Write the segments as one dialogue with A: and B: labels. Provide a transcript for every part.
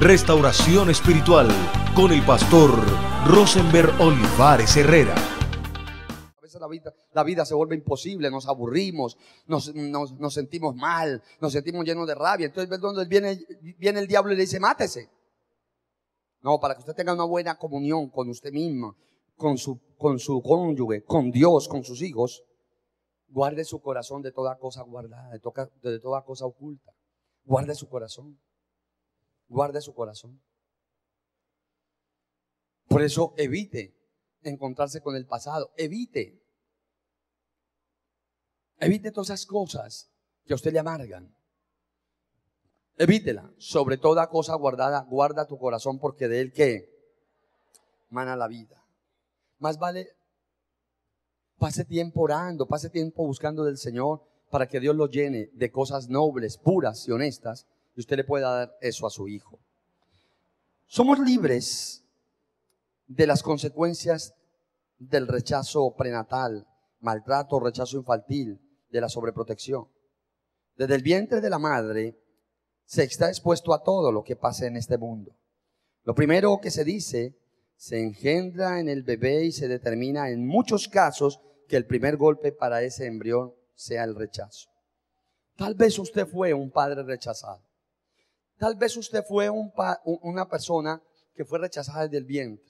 A: Restauración Espiritual con el pastor Rosenberg Olivares Herrera. A veces la vida, la vida se vuelve imposible, nos aburrimos, nos, nos, nos, sentimos mal, nos sentimos llenos de rabia. Entonces ¿ves dónde viene, viene el diablo y le dice, mátese. No, para que usted tenga una buena comunión con usted mismo, con su, con su cónyuge, con Dios, con sus hijos, guarde su corazón de toda cosa guardada, de toda, de toda cosa oculta. Guarde su corazón guarde su corazón. Por eso evite encontrarse con el pasado, evite. Evite todas esas cosas que a usted le amargan. Evítela. Sobre toda cosa guardada, guarda tu corazón porque de él que mana la vida. Más vale pase tiempo orando, pase tiempo buscando del Señor para que Dios lo llene de cosas nobles, puras y honestas y usted le puede dar eso a su hijo. Somos libres de las consecuencias del rechazo prenatal, maltrato, rechazo infantil, de la sobreprotección. Desde el vientre de la madre se está expuesto a todo lo que pase en este mundo. Lo primero que se dice se engendra en el bebé y se determina en muchos casos que el primer golpe para ese embrión sea el rechazo. Tal vez usted fue un padre rechazado. Tal vez usted fue una persona que fue rechazada desde el vientre.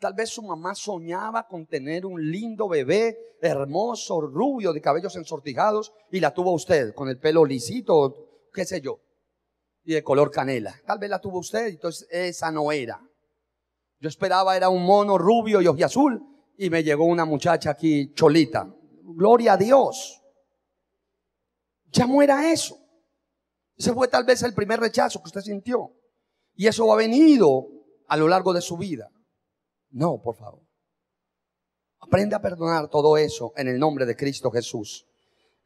A: Tal vez su mamá soñaba con tener un lindo bebé, hermoso, rubio, de cabellos ensortijados, y la tuvo usted, con el pelo lisito, qué sé yo, y de color canela. Tal vez la tuvo usted, entonces esa no era. Yo esperaba era un mono rubio y ojiazul, y me llegó una muchacha aquí cholita. Gloria a Dios. Ya no era eso. Ese fue tal vez el primer rechazo que usted sintió. Y eso ha venido a lo largo de su vida. No, por favor. Aprende a perdonar todo eso en el nombre de Cristo Jesús.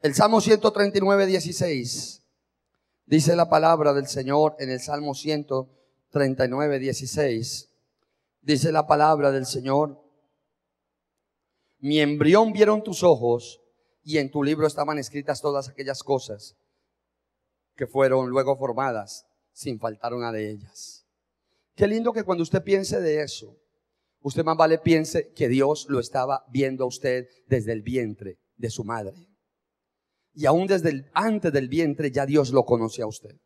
A: El Salmo 139, 16. Dice la palabra del Señor en el Salmo 139, 16. Dice la palabra del Señor. Mi embrión vieron tus ojos y en tu libro estaban escritas todas aquellas cosas que fueron luego formadas, sin faltar una de ellas. Qué lindo que cuando usted piense de eso, usted más vale piense que Dios lo estaba viendo a usted desde el vientre de su madre. Y aún desde antes del vientre ya Dios lo conocía a usted.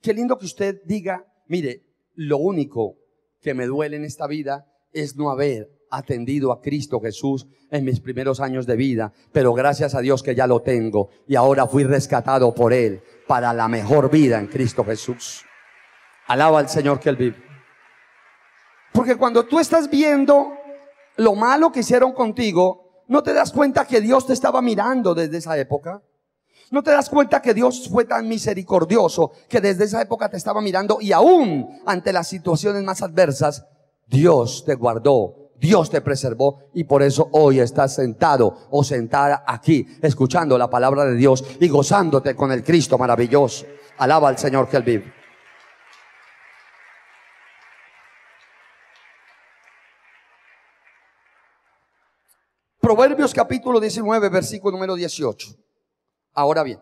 A: Qué lindo que usted diga, mire, lo único que me duele en esta vida es no haber atendido a Cristo Jesús en mis primeros años de vida, pero gracias a Dios que ya lo tengo y ahora fui rescatado por Él para la mejor vida en Cristo Jesús. Alaba al Señor que Él vive. Porque cuando tú estás viendo lo malo que hicieron contigo, no te das cuenta que Dios te estaba mirando desde esa época. No te das cuenta que Dios fue tan misericordioso que desde esa época te estaba mirando y aún ante las situaciones más adversas, Dios te guardó Dios te preservó y por eso hoy estás sentado o sentada aquí, escuchando la palabra de Dios y gozándote con el Cristo maravilloso. Alaba al Señor que él vive. Proverbios capítulo 19, versículo número 18. Ahora bien,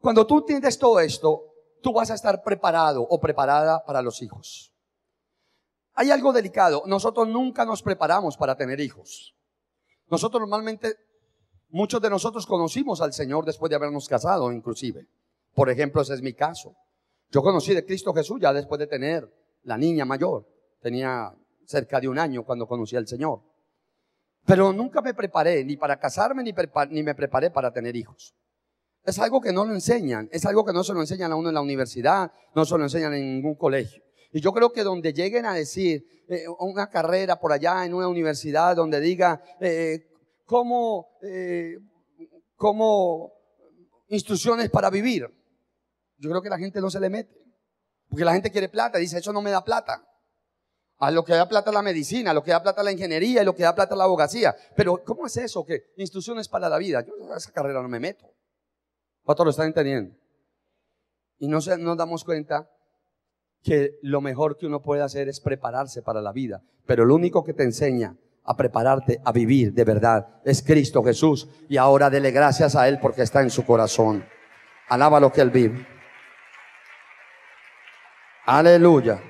A: cuando tú entiendes todo esto, tú vas a estar preparado o preparada para los hijos. Hay algo delicado. Nosotros nunca nos preparamos para tener hijos. Nosotros normalmente, muchos de nosotros conocimos al Señor después de habernos casado, inclusive. Por ejemplo, ese es mi caso. Yo conocí de Cristo Jesús ya después de tener la niña mayor. Tenía cerca de un año cuando conocí al Señor. Pero nunca me preparé ni para casarme ni, ni me preparé para tener hijos. Es algo que no lo enseñan, es algo que no se lo enseñan a uno en la universidad, no se lo enseñan en ningún colegio. Y yo creo que donde lleguen a decir eh, una carrera por allá en una universidad donde diga eh, eh, cómo, instrucciones para vivir, yo creo que la gente no se le mete. Porque la gente quiere plata, dice, eso no me da plata. A lo que da plata la medicina, a lo que da plata la ingeniería, a lo que da plata la abogacía. Pero, ¿cómo es eso? que Instrucciones para la vida. Yo a esa carrera no me meto. ¿Cuánto lo están entendiendo? Y no nos damos cuenta que lo mejor que uno puede hacer es prepararse para la vida, pero el único que te enseña a prepararte a vivir de verdad es Cristo Jesús y ahora dele gracias a Él porque está en su corazón. Alaba lo que Él vive. Aleluya.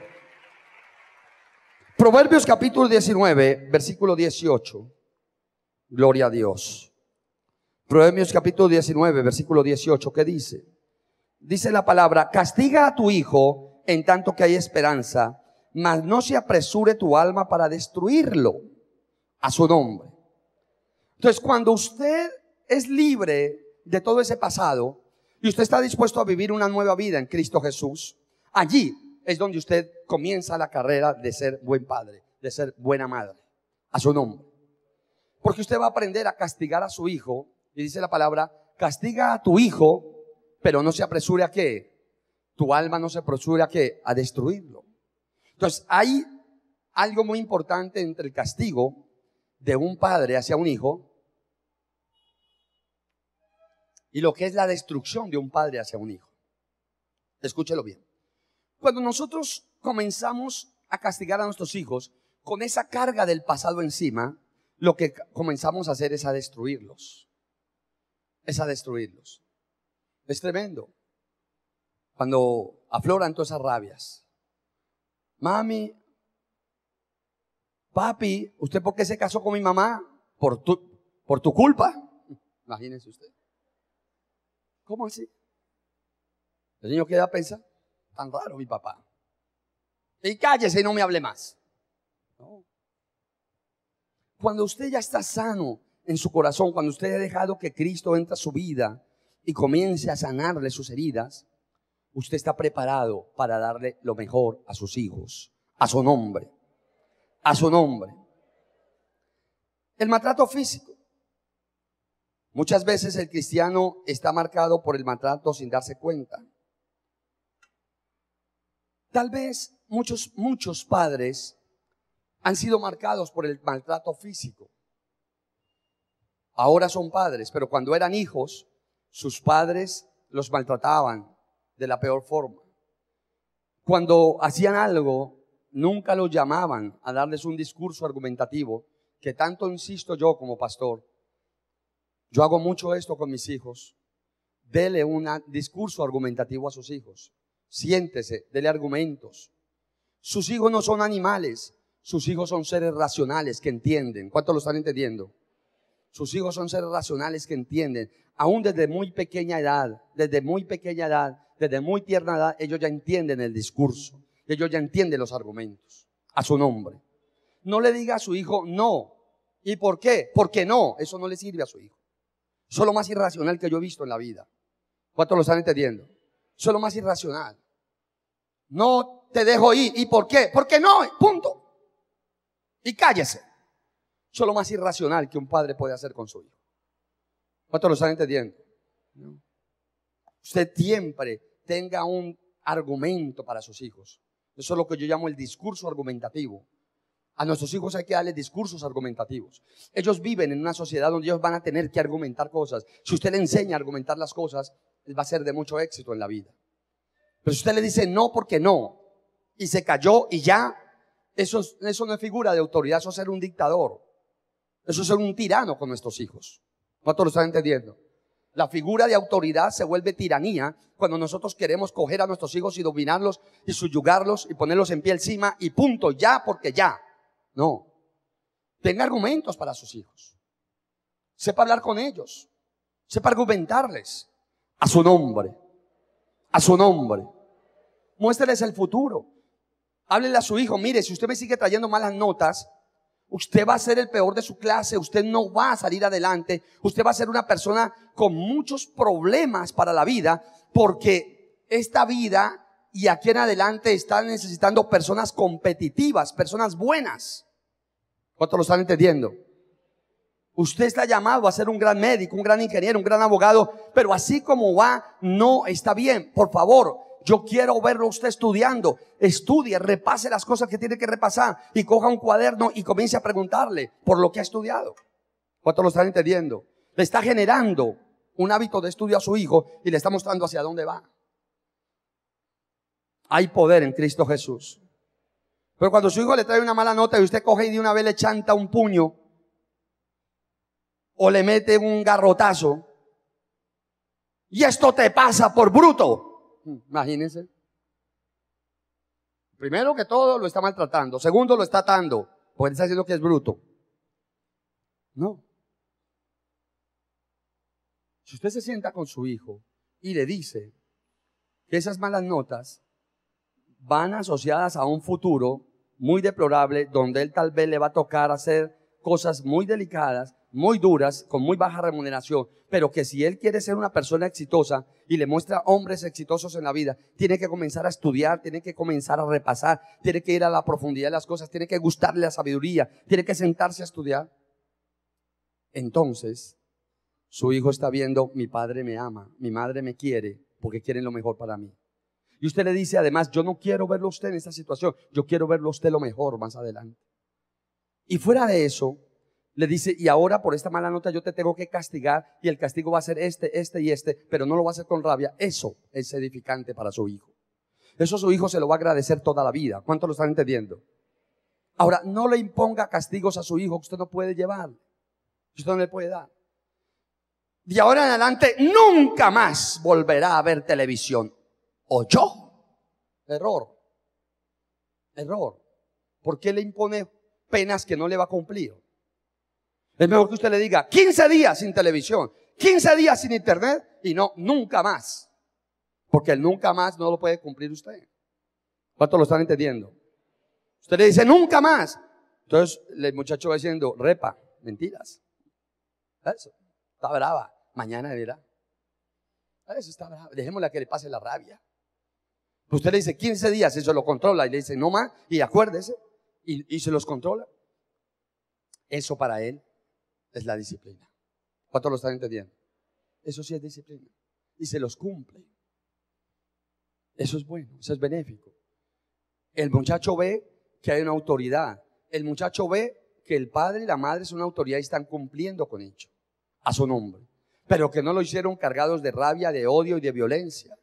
A: Proverbios capítulo 19, versículo 18. Gloria a Dios. Proverbios capítulo 19, versículo 18, ¿qué dice? Dice la palabra, castiga a tu hijo en tanto que hay esperanza, mas no se apresure tu alma para destruirlo a su nombre. Entonces, cuando usted es libre de todo ese pasado y usted está dispuesto a vivir una nueva vida en Cristo Jesús, allí es donde usted comienza la carrera de ser buen padre, de ser buena madre, a su nombre. Porque usted va a aprender a castigar a su hijo, y dice la palabra, castiga a tu hijo, pero no se apresure a qué? tu alma no se prosura que a destruirlo. Entonces, hay algo muy importante entre el castigo de un padre hacia un hijo y lo que es la destrucción de un padre hacia un hijo. Escúchelo bien. Cuando nosotros comenzamos a castigar a nuestros hijos con esa carga del pasado encima, lo que comenzamos a hacer es a destruirlos. Es a destruirlos. Es tremendo cuando afloran todas esas rabias. Mami, papi, ¿usted por qué se casó con mi mamá? Por tu, por tu culpa. Imagínense usted. ¿Cómo así? El niño queda pensando tan raro mi papá. Y cállese y no me hable más. Cuando usted ya está sano en su corazón, cuando usted ha dejado que Cristo entre a su vida y comience a sanarle sus heridas, usted está preparado para darle lo mejor a sus hijos, a su nombre, a su nombre. El maltrato físico. Muchas veces el cristiano está marcado por el maltrato sin darse cuenta. Tal vez muchos, muchos padres han sido marcados por el maltrato físico. Ahora son padres, pero cuando eran hijos, sus padres los maltrataban, de la peor forma. Cuando hacían algo, nunca los llamaban a darles un discurso argumentativo, que tanto insisto yo como pastor. Yo hago mucho esto con mis hijos. Dele un discurso argumentativo a sus hijos. Siéntese, dele argumentos. Sus hijos no son animales, sus hijos son seres racionales que entienden. ¿Cuántos lo están entendiendo? Sus hijos son seres racionales que entienden. Aún desde muy pequeña edad, desde muy pequeña edad, desde muy tierna edad, ellos ya entienden el discurso, ellos ya entienden los argumentos a su nombre. No le diga a su hijo no. ¿Y por qué? Porque no, eso no le sirve a su hijo. Eso es lo más irracional que yo he visto en la vida. ¿Cuántos lo están entendiendo? Eso es lo más irracional. No te dejo ir. ¿Y por qué? Porque no, punto. Y cállese. Eso es lo más irracional que un padre puede hacer con su hijo. ¿Cuántos lo están entendiendo? Usted siempre tenga un argumento para sus hijos. Eso es lo que yo llamo el discurso argumentativo. A nuestros hijos hay que darles discursos argumentativos. Ellos viven en una sociedad donde ellos van a tener que argumentar cosas. Si usted le enseña a argumentar las cosas, él va a ser de mucho éxito en la vida. Pero si usted le dice no porque no, y se cayó y ya, eso, eso no es figura de autoridad, eso es ser un dictador. Eso es ser un tirano con nuestros hijos. ¿Cuántos lo están entendiendo? La figura de autoridad se vuelve tiranía cuando nosotros queremos coger a nuestros hijos y dominarlos y subyugarlos y ponerlos en pie encima y punto, ya porque ya. No. Tenga argumentos para sus hijos. Sepa hablar con ellos. Sepa argumentarles a su nombre. A su nombre. Muéstreles el futuro. háblele a su hijo, mire, si usted me sigue trayendo malas notas, Usted va a ser el peor de su clase, usted no va a salir adelante, usted va a ser una persona con muchos problemas para la vida, porque esta vida y aquí en adelante están necesitando personas competitivas, personas buenas. ¿Cuánto lo están entendiendo? Usted está llamado a ser un gran médico, un gran ingeniero, un gran abogado, pero así como va, no está bien. Por favor, yo quiero verlo usted estudiando. Estudie, repase las cosas que tiene que repasar y coja un cuaderno y comience a preguntarle por lo que ha estudiado. ¿Cuánto lo están entendiendo? Le está generando un hábito de estudio a su hijo y le está mostrando hacia dónde va. Hay poder en Cristo Jesús. Pero cuando su hijo le trae una mala nota y usted coge y de una vez le chanta un puño o le mete un garrotazo, y esto te pasa por bruto. Imagínense. Primero que todo, lo está maltratando. Segundo, lo está atando, porque está diciendo que es bruto. No. Si usted se sienta con su hijo y le dice que esas malas notas van asociadas a un futuro muy deplorable, donde él tal vez le va a tocar hacer cosas muy delicadas muy duras, con muy baja remuneración, pero que si él quiere ser una persona exitosa y le muestra hombres exitosos en la vida, tiene que comenzar a estudiar, tiene que comenzar a repasar, tiene que ir a la profundidad de las cosas, tiene que gustarle la sabiduría, tiene que sentarse a estudiar. Entonces, su hijo está viendo, mi padre me ama, mi madre me quiere, porque quieren lo mejor para mí. Y usted le dice, además, yo no quiero verlo a usted en esta situación, yo quiero verlo a usted lo mejor más adelante. Y fuera de eso, le dice, y ahora por esta mala nota yo te tengo que castigar y el castigo va a ser este, este y este, pero no lo va a hacer con rabia. Eso es edificante para su hijo. Eso su hijo se lo va a agradecer toda la vida. ¿Cuánto lo están entendiendo? Ahora, no le imponga castigos a su hijo que usted no puede llevar, que usted no le puede dar. De ahora en adelante nunca más volverá a ver televisión. ¿O yo? Error. Error. ¿Por qué le impone penas que no le va a cumplir? Es mejor que usted le diga 15 días sin televisión, 15 días sin internet y no, nunca más. Porque el nunca más no lo puede cumplir usted. ¿cuánto lo están entendiendo? Usted le dice nunca más. Entonces el muchacho va diciendo, repa, mentiras. Eso, está brava. Mañana dirá. Eso está brava. a que le pase la rabia. Usted le dice 15 días, eso lo controla. Y le dice, no más, y acuérdese. y se los controla. Eso para él es la disciplina. ¿Cuántos lo están entendiendo? Eso sí es disciplina. Y se los cumple. Eso es bueno, eso es benéfico. El muchacho ve que hay una autoridad. El muchacho ve que el padre y la madre son una autoridad y están cumpliendo con ello, a su nombre. Pero que no lo hicieron cargados de rabia, de odio y de violencia,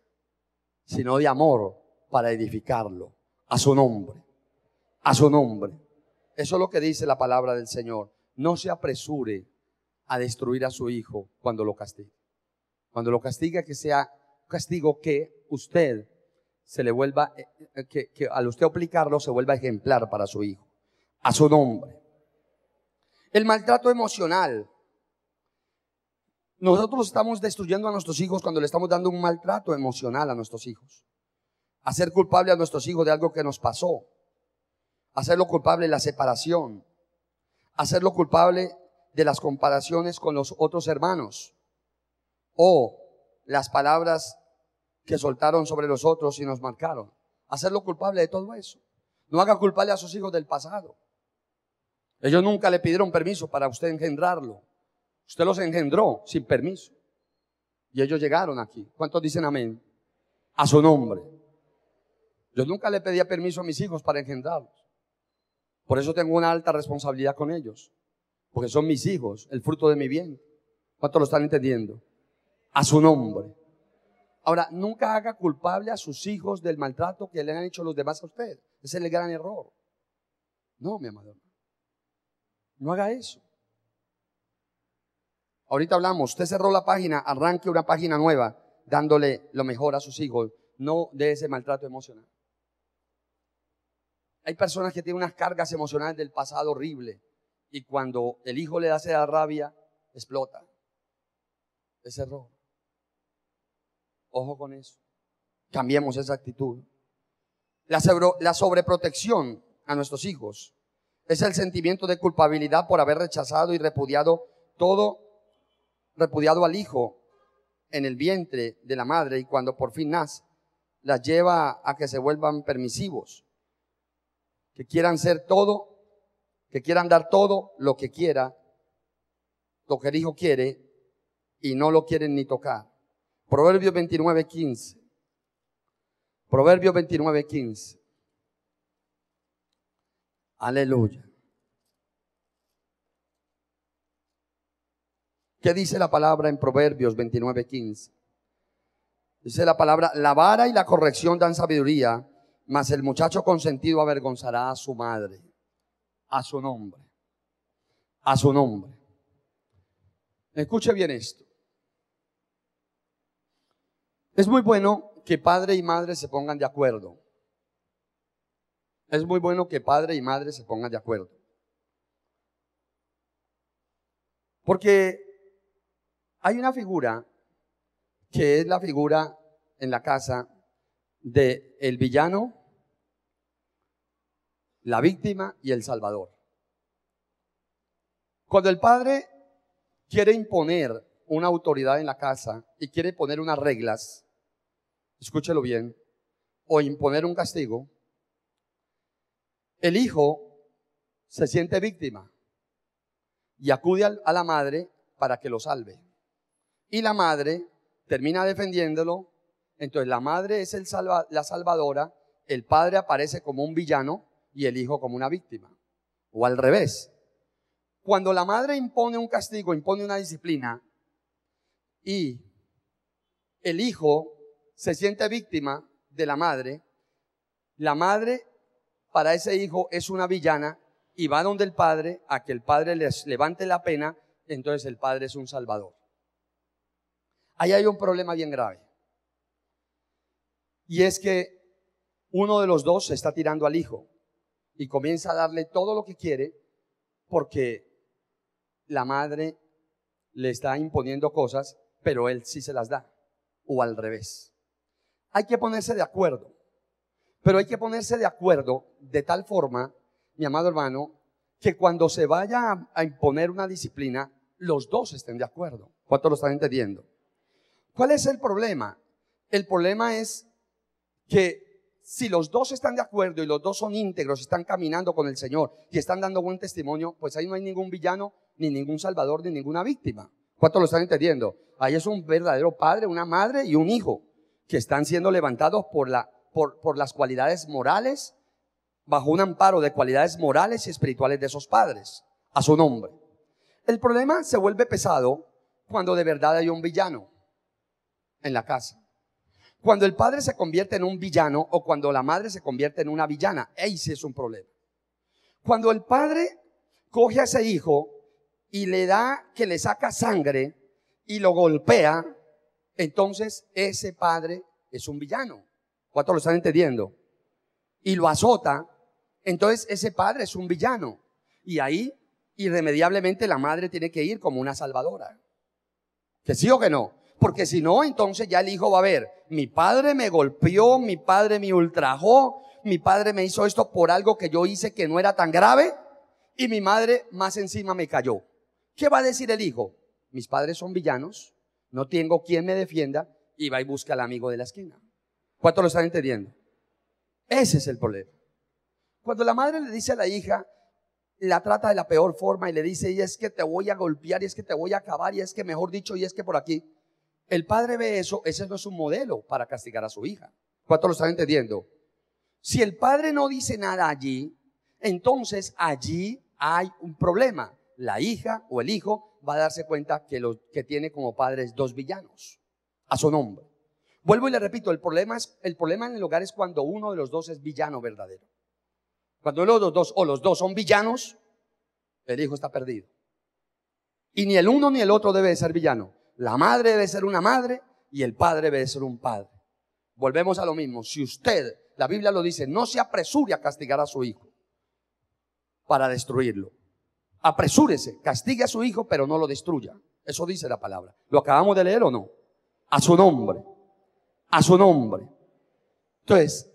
A: sino de amor para edificarlo, a su nombre, a su nombre. Eso es lo que dice la palabra del Señor no se apresure a destruir a su hijo cuando lo castigue. Cuando lo castiga, que sea castigo que usted se le vuelva, eh, eh, que, que al usted aplicarlo se vuelva ejemplar para su hijo, a su nombre. El maltrato emocional. Nosotros estamos destruyendo a nuestros hijos cuando le estamos dando un maltrato emocional a nuestros hijos. Hacer culpable a nuestros hijos de algo que nos pasó. Hacerlo culpable de la separación, hacerlo culpable de las comparaciones con los otros hermanos o las palabras que soltaron sobre los otros y nos marcaron. Hacerlo culpable de todo eso. No haga culpable a sus hijos del pasado. Ellos nunca le pidieron permiso para usted engendrarlo. Usted los engendró sin permiso. Y ellos llegaron aquí. ¿Cuántos dicen amén? A su nombre. Yo nunca le pedía permiso a mis hijos para engendrarlos. Por eso tengo una alta responsabilidad con ellos, porque son mis hijos, el fruto de mi bien. ¿Cuánto lo están entendiendo? A su nombre. Ahora, nunca haga culpable a sus hijos del maltrato que le han hecho los demás a usted. Ese es el gran error. No, mi amado. No haga eso. Ahorita hablamos, usted cerró la página, arranque una página nueva, dándole lo mejor a sus hijos, no de ese maltrato emocional. Hay personas que tienen unas cargas emocionales del pasado horrible y cuando el hijo le hace la rabia, explota. Es error. Ojo con eso. Cambiemos esa actitud. La, la sobreprotección a nuestros hijos es el sentimiento de culpabilidad por haber rechazado y repudiado todo, repudiado al hijo en el vientre de la madre y cuando por fin nace, las lleva a que se vuelvan permisivos que quieran ser todo, que quieran dar todo lo que quiera, lo que el hijo quiere, y no lo quieren ni tocar. Proverbios 29, 15. Proverbios 29, 15. Aleluya. ¿Qué dice la palabra en Proverbios 29, 15? Dice la palabra, la vara y la corrección dan sabiduría mas el muchacho consentido avergonzará a su madre, a su nombre, a su nombre. Escuche bien esto. Es muy bueno que padre y madre se pongan de acuerdo. Es muy bueno que padre y madre se pongan de acuerdo. Porque hay una figura que es la figura en la casa de el villano, la víctima y el salvador. Cuando el padre quiere imponer una autoridad en la casa y quiere poner unas reglas, escúchelo bien, o imponer un castigo, el hijo se siente víctima y acude a la madre para que lo salve. Y la madre termina defendiéndolo entonces la madre es la salvadora, el padre aparece como un villano y el hijo como una víctima. O al revés. Cuando la madre impone un castigo, impone una disciplina y el hijo se siente víctima de la madre, la madre para ese hijo es una villana y va donde el padre a que el padre les levante la pena, entonces el padre es un salvador. Ahí hay un problema bien grave. Y es que uno de los dos se está tirando al hijo y comienza a darle todo lo que quiere porque la madre le está imponiendo cosas, pero él sí se las da, o al revés. Hay que ponerse de acuerdo, pero hay que ponerse de acuerdo de tal forma, mi amado hermano, que cuando se vaya a imponer una disciplina, los dos estén de acuerdo. ¿Cuánto lo están entendiendo? ¿Cuál es el problema? El problema es que si los dos están de acuerdo y los dos son íntegros, están caminando con el Señor y están dando buen testimonio, pues ahí no hay ningún villano, ni ningún salvador, ni ninguna víctima. ¿Cuánto lo están entendiendo? Ahí es un verdadero padre, una madre y un hijo que están siendo levantados por, la, por las cualidades morales, bajo un amparo de cualidades morales y espirituales de esos padres, a su nombre. El problema se vuelve pesado cuando de verdad hay un villano en la casa. Cuando el padre se convierte en un villano o cuando la madre se convierte en una villana, ahí sí es un problema. Cuando el padre coge a ese hijo y le da que le saca sangre y lo golpea, entonces ese padre es un villano. ¿Cuántos lo están entendiendo? Y lo azota, entonces ese padre es un villano. Y ahí irremediablemente la madre tiene que ir como una salvadora. ¿Que sí o que no? porque si no, entonces ya el hijo va a ver, mi padre me golpeó, mi padre me ultrajó, mi padre me hizo esto por algo que yo hice que no era tan grave y mi madre más encima me cayó. ¿Qué va a decir el hijo? Mis padres son villanos, no tengo quien me defienda y va y busca al amigo de la esquina. ¿Cuánto lo están entendiendo? Ese es el problema. Cuando la madre le dice a la hija, la trata de la peor forma y le dice, y es que te voy a golpear, y es que te voy a acabar, y es que mejor dicho, y es que por aquí, el padre ve eso, ese no es un modelo para castigar a su hija. ¿Cuánto lo están entendiendo? Si el padre no dice nada allí, entonces allí hay un problema. La hija o el hijo va a darse cuenta que, lo, que tiene como padres dos villanos a su nombre. Vuelvo y le repito, el problema, es, el problema en el hogar es cuando uno de los dos es villano verdadero. Cuando uno de los dos o los dos son villanos, el hijo está perdido. Y ni el uno ni el otro debe de ser villano. La madre debe ser una madre y el padre debe ser un padre. Volvemos a lo mismo. Si usted, la Biblia lo dice, no se apresure a castigar a su hijo para destruirlo. Apresúrese, castigue a su hijo, pero no lo destruya. Eso dice la palabra. ¿Lo acabamos de leer o no? A su nombre. A su nombre. Entonces,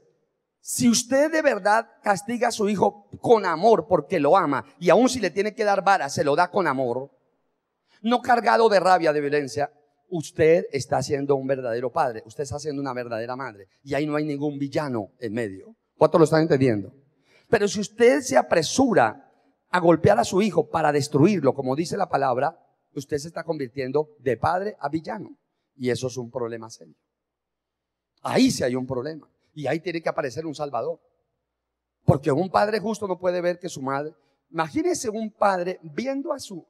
A: si usted de verdad castiga a su hijo con amor porque lo ama y aún si le tiene que dar vara, se lo da con amor, no cargado de rabia, de violencia, usted está siendo un verdadero padre, usted está siendo una verdadera madre. Y ahí no hay ningún villano en medio. ¿Cuánto lo están entendiendo? Pero si usted se apresura a golpear a su hijo para destruirlo, como dice la palabra, usted se está convirtiendo de padre a villano. Y eso es un problema serio. Ahí sí hay un problema. Y ahí tiene que aparecer un salvador. Porque un padre justo no puede ver que su madre, Imagínese un padre viendo a su,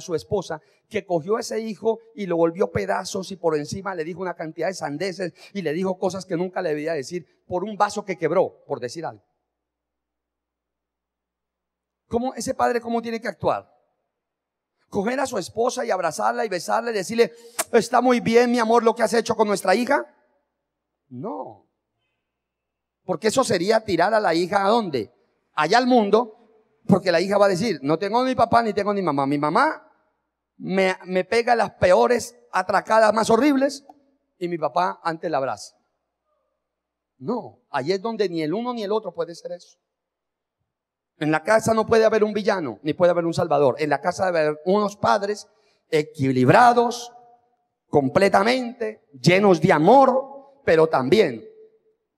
A: su esposa que cogió a ese hijo y lo volvió pedazos y por encima le dijo una cantidad de sandeces y le dijo cosas que nunca le debía decir por un vaso que quebró, por decir algo. ¿Cómo, ese padre cómo tiene que actuar? Coger a su esposa y abrazarla y besarla y decirle, está muy bien mi amor lo que has hecho con nuestra hija. No. Porque eso sería tirar a la hija a dónde? Allá al mundo porque la hija va a decir, no tengo ni papá ni tengo ni mamá. Mi mamá me, me pega las peores atracadas más horribles y mi papá antes la abraza. No, ahí es donde ni el uno ni el otro puede ser eso. En la casa no puede haber un villano, ni puede haber un salvador. En la casa debe haber unos padres equilibrados, completamente, llenos de amor, pero también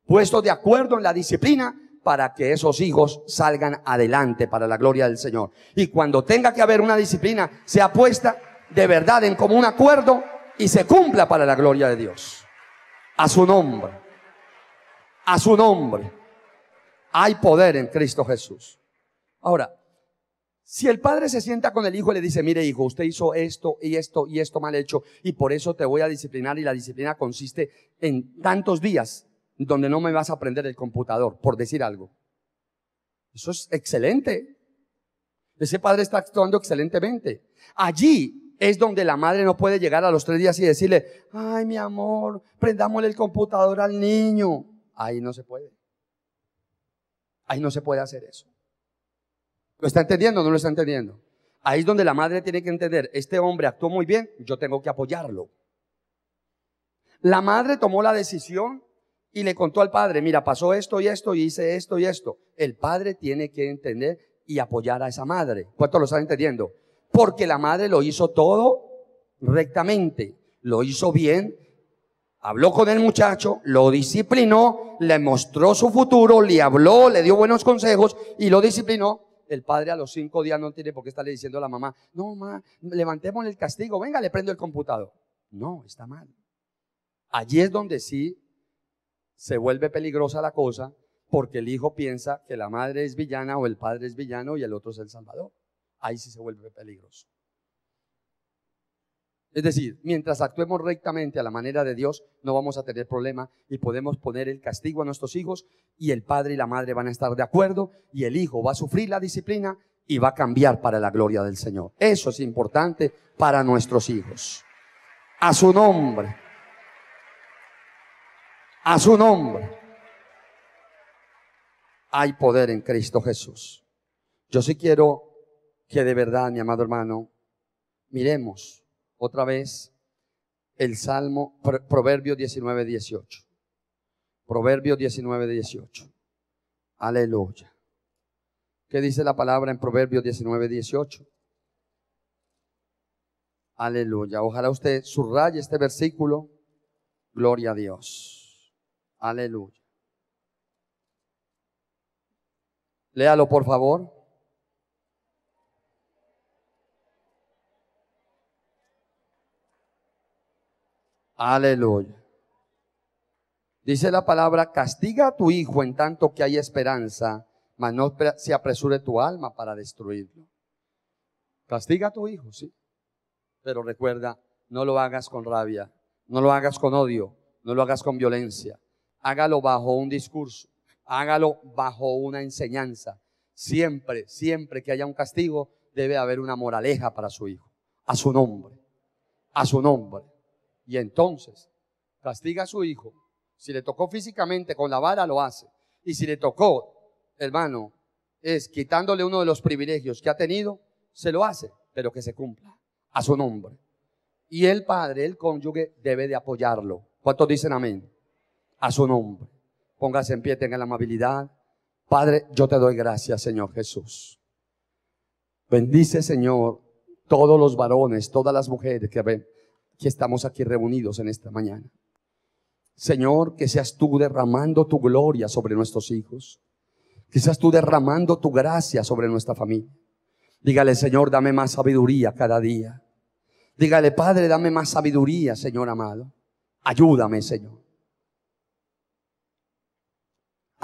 A: puestos de acuerdo en la disciplina para que esos hijos salgan adelante para la gloria del Señor. Y cuando tenga que haber una disciplina, se apuesta de verdad en común acuerdo y se cumpla para la gloria de Dios. A su nombre. A su nombre. Hay poder en Cristo Jesús. Ahora, si el padre se sienta con el hijo y le dice, mire hijo, usted hizo esto y esto y esto mal hecho y por eso te voy a disciplinar y la disciplina consiste en tantos días donde no me vas a aprender el computador, por decir algo. Eso es excelente. Ese padre está actuando excelentemente. Allí es donde la madre no puede llegar a los tres días y decirle, ay mi amor, prendámosle el computador al niño. Ahí no se puede. Ahí no se puede hacer eso. ¿Lo está entendiendo o no lo está entendiendo? Ahí es donde la madre tiene que entender, este hombre actuó muy bien, yo tengo que apoyarlo. La madre tomó la decisión y le contó al padre, mira, pasó esto y esto y hice esto y esto. El padre tiene que entender y apoyar a esa madre. ¿Cuánto lo están entendiendo? Porque la madre lo hizo todo rectamente, lo hizo bien, habló con el muchacho, lo disciplinó, le mostró su futuro, le habló, le dio buenos consejos y lo disciplinó. El padre a los cinco días no tiene por qué estarle diciendo a la mamá, no, mamá, levantemos el castigo, venga, le prendo el computador. No, está mal. Allí es donde sí se vuelve peligrosa la cosa porque el hijo piensa que la madre es villana o el padre es villano y el otro es el salvador. Ahí sí se vuelve peligroso. Es decir, mientras actuemos rectamente a la manera de Dios, no vamos a tener problema y podemos poner el castigo a nuestros hijos y el padre y la madre van a estar de acuerdo y el hijo va a sufrir la disciplina y va a cambiar para la gloria del Señor. Eso es importante para nuestros hijos. A su nombre a su nombre. Hay poder en Cristo Jesús. Yo sí quiero que de verdad, mi amado hermano, miremos otra vez el Salmo, Proverbio 19, 18. Proverbio 19, 18. Aleluya. ¿Qué dice la palabra en Proverbio 19, 18? Aleluya. Ojalá usted subraye este versículo. Gloria a Dios. Aleluya. Léalo, por favor. Aleluya. Dice la palabra, castiga a tu hijo en tanto que hay esperanza, mas no se apresure tu alma para destruirlo. Castiga a tu hijo, sí. Pero recuerda, no lo hagas con rabia, no lo hagas con odio, no lo hagas con violencia, hágalo bajo un discurso, hágalo bajo una enseñanza. Siempre, siempre que haya un castigo, debe haber una moraleja para su hijo, a su nombre, a su nombre. Y entonces, castiga a su hijo. Si le tocó físicamente con la vara, lo hace. Y si le tocó, hermano, es quitándole uno de los privilegios que ha tenido, se lo hace, pero que se cumpla a su nombre. Y el padre, el cónyuge, debe de apoyarlo. ¿Cuántos dicen amén? a su nombre. Póngase en pie, tenga la amabilidad. Padre, yo te doy gracias, Señor Jesús. Bendice, Señor, todos los varones, todas las mujeres que, ven, que estamos aquí reunidos en esta mañana. Señor, que seas tú derramando tu gloria sobre nuestros hijos. Que seas tú derramando tu gracia sobre nuestra familia. Dígale, Señor, dame más sabiduría cada día. Dígale, Padre, dame más sabiduría, Señor amado. Ayúdame, Señor.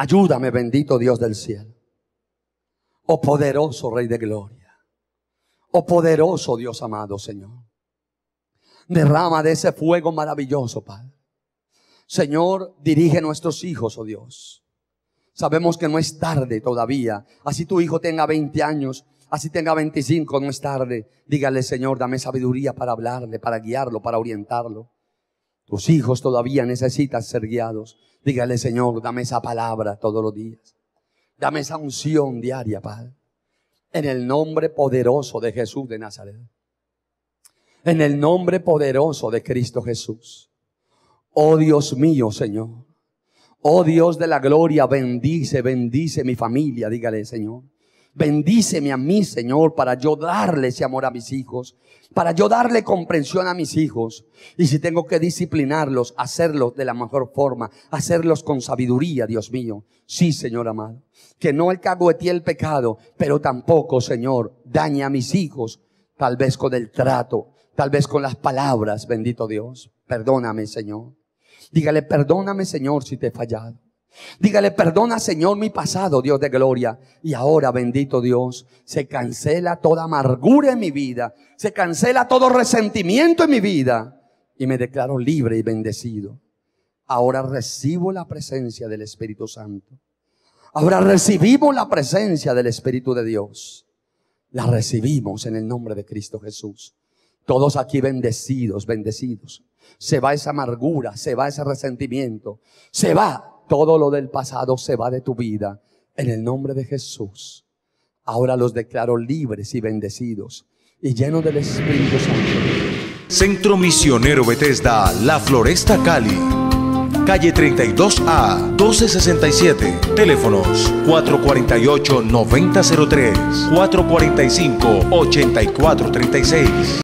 A: Ayúdame, bendito Dios del cielo. Oh poderoso Rey de Gloria. Oh poderoso Dios amado, Señor. Derrama de ese fuego maravilloso, Padre. Señor, dirige nuestros hijos, oh Dios. Sabemos que no es tarde todavía. Así tu hijo tenga 20 años, así tenga 25, no es tarde. Dígale, Señor, dame sabiduría para hablarle, para guiarlo, para orientarlo. Tus hijos todavía necesitan ser guiados. Dígale, Señor, dame esa palabra todos los días. Dame esa unción diaria, Padre. En el nombre poderoso de Jesús de Nazaret. En el nombre poderoso de Cristo Jesús. Oh Dios mío, Señor. Oh Dios de la gloria, bendice, bendice mi familia, dígale Señor. Bendíceme a mí, Señor, para yo darle ese amor a mis hijos, para yo darle comprensión a mis hijos. Y si tengo que disciplinarlos, hacerlos de la mejor forma, hacerlos con sabiduría, Dios mío. Sí, Señor amado. Que no el ti el pecado, pero tampoco, Señor, dañe a mis hijos, tal vez con el trato, tal vez con las palabras, bendito Dios. Perdóname, Señor. Dígale, perdóname, Señor, si te he fallado. Dígale, perdona Señor mi pasado, Dios de gloria. Y ahora, bendito Dios, se cancela toda amargura en mi vida, se cancela todo resentimiento en mi vida. Y me declaro libre y bendecido. Ahora recibo la presencia del Espíritu Santo. Ahora recibimos la presencia del Espíritu de Dios. La recibimos en el nombre de Cristo Jesús. Todos aquí bendecidos, bendecidos. Se va esa amargura, se va ese resentimiento, se va todo lo del pasado se va de tu vida. En el nombre de Jesús. Ahora los declaro libres y bendecidos y llenos del Espíritu Santo. Centro Misionero Bethesda, La Floresta Cali. Calle 32A 1267. Teléfonos 448-9003, 445-8436.